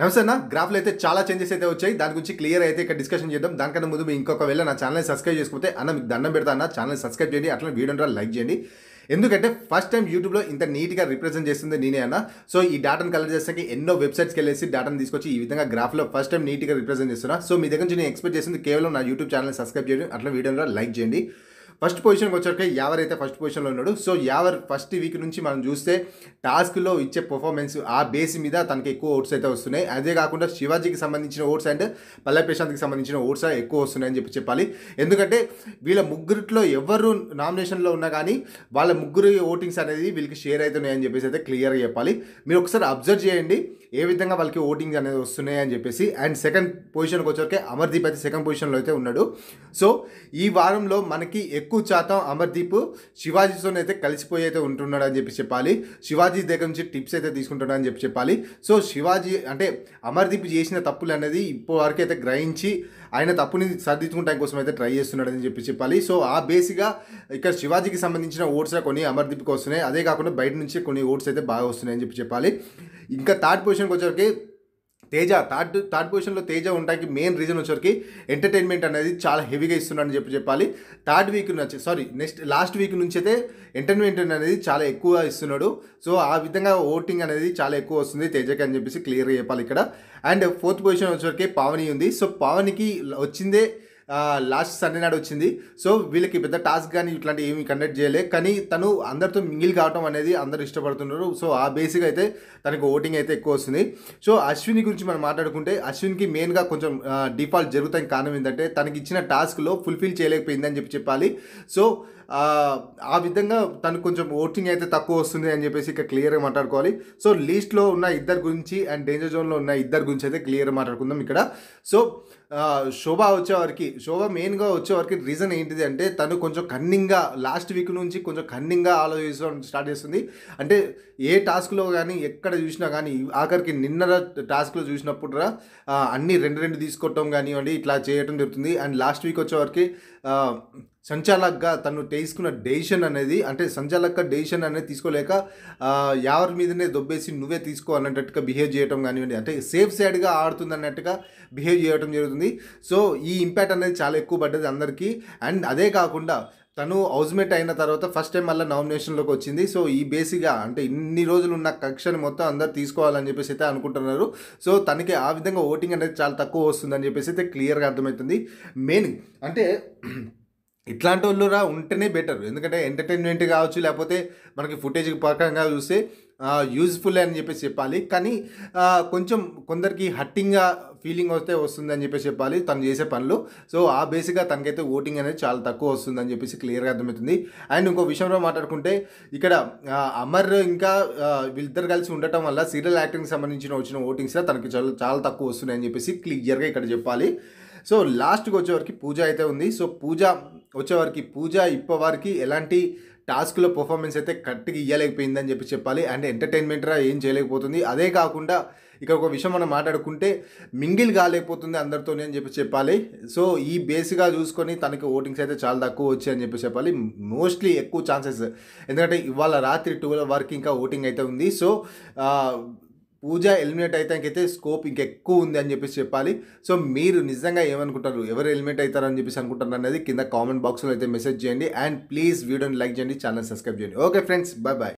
నమస్తే అన్న గ్రాఫ్లు అయితే చాలా చేంజెస్ అయితే వచ్చాయి దాని గురించి క్లియర్ అయితే ఇక్కడ డిస్కషన్ చేద్దాం దానికన్నా ముందు మీ ఇంకొక వేళ నా ఛానల్ని సబ్స్క్రైబ్ చేసుకుంటే అన్న మీకు దండం పెడతా అన్న ఛానల్ని సబ్స్క్రైబ్ చేయండి అట్లా వీడియో లైక్ చేయండి ఎందుకంటే ఫస్ట్ టైం యూట్యూబ్లో ఇంత నీట్గా రిప్రజెంట్ చేస్తుంది నేనే అన్న సో ఈ డేటాను కలెక్ట్ చేసాక ఎన్నో వెబ్సైట్స్కి వెళ్ళేసి డేటాను తీసుకొచ్చి ఈ విధంగా గ్రాఫ్లో ఫస్ట్ టైం నీట్గా రిప్రజెంట్ చేస్తున్నా సో మీ దగ్గర నుంచి నేను ఎక్స్పెక్ట్ చేసింది కేవలం నా యూట్యూబ్ ఛానల్ని సబ్స్క్రైబ్ చేయండి అట్లా వీడియోలో లైక్ చేయండి ఫస్ట్ పొజిషన్కి వచ్చాక యావర్ అయితే ఫస్ట్ పొజిషన్లో ఉన్నాడు సో యావర్ ఫస్ట్ వీక్ నుంచి మనం చూస్తే టాస్క్లో ఇచ్చే పర్ఫార్మెన్స్ ఆ బేస్ మీద తనకి ఎక్కువ ఓట్స్ అయితే వస్తున్నాయి అదే కాకుండా శివాజీకి సంబంధించిన ఓట్స్ అండ్ పల్లె ప్రశాంత్కి సంబంధించిన ఓట్స్ ఎక్కువ వస్తున్నాయని చెప్పి చెప్పాలి ఎందుకంటే వీళ్ళ ముగ్గురిలో ఎవరు నామినేషన్లో ఉన్నా కానీ వాళ్ళ ముగ్గురు ఓటింగ్స్ అనేది వీళ్ళకి షేర్ అవుతున్నాయని చెప్పేసి అయితే క్లియర్గా చెప్పాలి మీరు ఒకసారి అబ్జర్వ్ చేయండి ఏ విధంగా వాళ్ళకి ఓటింగ్స్ అనేది వస్తున్నాయి అని చెప్పేసి అండ్ సెకండ్ పొజిషన్కి వచ్చేసరికి అమర్దీప్ అయితే సెకండ్ పొజిషన్లో అయితే ఉన్నాడు సో ఈ వారంలో మనకి ఎక్కువ శాతం అమర్దీప్ శివాజీతో అయితే కలిసిపోయి అయితే ఉంటున్నాడు అని చెప్పి చెప్పాలి శివాజీ దగ్గర నుంచి టిప్స్ అయితే తీసుకుంటున్నాడు అని చెప్పి చెప్పాలి సో శివాజీ అంటే అమర్దీప్ చేసిన తప్పులు అనేది ఇప్పటివరకు అయితే గ్రహించి ఆయన తప్పుని సర్దించుకోవడం కోసం అయితే ట్రై చేస్తున్నాడని చెప్పి చెప్పాలి సో ఆ బేసిక్గా ఇక్కడ శివాజీకి సంబంధించిన ఓట్స్ కొన్ని అమర్దీప్కి వస్తున్నాయి అదే కాకుండా బయట నుంచి కొన్ని ఓట్స్ అయితే బాగా వస్తున్నాయని చెప్పి చెప్పాలి ఇంకా థర్డ్ పొజిషన్కి వచ్చరికి తేజ థర్డ్ థర్డ్ పొజిషన్లో తేజ ఉండడానికి మెయిన్ రీజన్ వచ్చేసరికి ఎంటర్టైన్మెంట్ అనేది చాలా హెవీగా ఇస్తున్నాడని చెప్పి చెప్పాలి థర్డ్ వీక్ నుంచి సారీ నెక్స్ట్ లాస్ట్ వీక్ నుంచి అయితే ఎంటర్టైన్మెంట్ అనేది చాలా ఎక్కువ ఇస్తున్నాడు సో ఆ విధంగా ఓటింగ్ అనేది చాలా ఎక్కువ వస్తుంది తేజకి అని చెప్పేసి క్లియర్గా చెప్పాలి ఇక్కడ అండ్ ఫోర్త్ పొజిషన్ వచ్చేసరికి పావని ఉంది సో పావనికి వచ్చిందే లాస్ట్ సండే నాడు వచ్చింది సో వీళ్ళకి పెద్ద టాస్క్ కానీ ఇట్లాంటి ఏమి కండక్ట్ చేయలే కానీ తను అందరితో మింగిల్ కావటం అనేది అందరు ఇష్టపడుతున్నారు సో ఆ బేసిక్ అయితే తనకు ఓటింగ్ అయితే ఎక్కువ వస్తుంది సో అశ్విని గురించి మనం మాట్లాడుకుంటే అశ్విన్కి మెయిన్గా కొంచెం డిఫాల్ట్ జరుగుతానికి కారణం ఏంటంటే తనకి ఇచ్చిన టాస్క్లో ఫుల్ఫిల్ చేయలేకపోయిందని చెప్పి చెప్పాలి సో ఆ విధంగా తను కొంచెం ఓటింగ్ అయితే తక్కువ వస్తుంది అని చెప్పేసి ఇక క్లియర్గా మాట్లాడుకోవాలి సో లీస్ట్లో ఉన్న ఇద్దరు గురించి అండ్ డేంజర్ జోన్లో ఉన్న ఇద్దరు గురించి అయితే క్లియర్గా మాట్లాడుకుందాం ఇక్కడ సో శోభ వచ్చేవారికి శోభ మెయిన్గా వచ్చేవారికి రీజన్ ఏంటిది అంటే తను కొంచెం కన్నింగ్గా లాస్ట్ వీక్ నుంచి కొంచెం కన్నింగ్గా ఆలోచించడం స్టార్ట్ చేస్తుంది అంటే ఏ టాస్క్లో కానీ ఎక్కడ చూసినా కానీ ఆఖరికి నిన్న టాస్క్లో చూసినప్పుడు అన్నీ రెండు రెండు తీసుకోవటం కానివ్వండి ఇట్లా చేయటం జరుగుతుంది అండ్ లాస్ట్ వీక్ వచ్చేవారికి సంచాలక్గా తను తీసుకున్న డెసిషన్ అనేది అంటే సంచాలక్క డెసిషన్ అనేది తీసుకోలేక ఎవరి మీదనే దొబ్బేసి నువ్వే తీసుకో అన్నట్టుగా బిహేవ్ చేయడం కానివ్వండి అంటే సేఫ్ సైడ్గా ఆడుతుంది అన్నట్టుగా బిహేవ్ చేయడం జరుగుతుంది సో ఈ ఇంపాక్ట్ అనేది చాలా ఎక్కువ పడ్డది అందరికీ అండ్ అదే కాకుండా తను హౌస్మేట్ అయిన తర్వాత ఫస్ట్ టైం మళ్ళీ నామినేషన్లోకి వచ్చింది సో ఈ బేసిక్గా అంటే ఇన్ని రోజులు ఉన్న కక్షని మొత్తం అందరు తీసుకోవాలని చెప్పేసి అయితే అనుకుంటున్నారు సో తనకి ఆ విధంగా ఓటింగ్ అనేది చాలా తక్కువ వస్తుందని చెప్పేసి అయితే క్లియర్గా అర్థమవుతుంది మెయిన్ అంటే ఇట్లాంటి వాళ్ళురా ఉంటేనే బెటర్ ఎందుకంటే ఎంటర్టైన్మెంట్ కావచ్చు లేకపోతే మనకి ఫుటేజ్ పక్కంగా చూస్తే యూజ్ఫుల్ అని చెప్పేసి చెప్పాలి కానీ కొంచెం కొందరికి హట్టింగ్గా ఫీలింగ్ వస్తే వస్తుంది అని చెప్పేసి చెప్పాలి తను చేసే పనులు సో ఆ బేసిక్గా తనకైతే ఓటింగ్ అనేది చాలా తక్కువ వస్తుంది అని చెప్పేసి క్లియర్గా అర్థమవుతుంది అండ్ ఇంకో విషయంలో మాట్లాడుకుంటే ఇక్కడ అమర్ ఇంకా వీళ్ళిద్దరు కలిసి ఉండటం వల్ల సీరియల్ యాక్టింగ్కి సంబంధించిన వచ్చిన ఓటింగ్స్ తనకి చాలా చాలా తక్కువ వస్తున్నాయని చెప్పేసి క్లియర్గా ఇక్కడ చెప్పాలి సో లాస్ట్కి వచ్చేవరకు పూజ అయితే ఉంది సో పూజ వచ్చేవారికి పూజ ఇప్పవారికి ఎలాంటి టాస్క్లో పర్ఫార్మెన్స్ అయితే కరెక్ట్గా ఇవ్వలేకపోయిందని చెప్పి చెప్పాలి అండ్ ఎంటర్టైన్మెంట్గా ఏం చేయలేకపోతుంది అదే కాకుండా ఇక ఒక విషయం మనం మాట్లాడుకుంటే మింగిల్ కాలేకపోతుంది అందరితోనే అని చెప్పి చెప్పాలి సో ఈ బేస్గా చూసుకొని తనకి ఓటింగ్స్ అయితే చాలా తక్కువ అని చెప్పి చెప్పాలి మోస్ట్లీ ఎక్కువ ఛాన్సెస్ ఎందుకంటే ఇవాళ రాత్రి ట్వెల్వ్ వరకు ఇంకా ఓటింగ్ అయితే ఉంది సో పూజ ఎలిమినేట్ అయితే స్కోప్ ఇంకెక్కువ ఉంది అని చెప్పేసి చెప్పాలి సో మీరు నిజంగా ఏమనుకుంటారు ఎవరు ఎలిమినేట్ అవుతారని చెప్పేసి అనుకుంటారు అనేది కింద కామెంట్ బాక్స్లో అయితే మెసేజ్ చేయండి అండ్ ప్లీజ్ వీడియోని లైక్ చేయండి ఛానల్ సబ్స్క్రైబ్ చేయండి ఓకే ఫ్రెండ్స్ బాయ్ బాయ్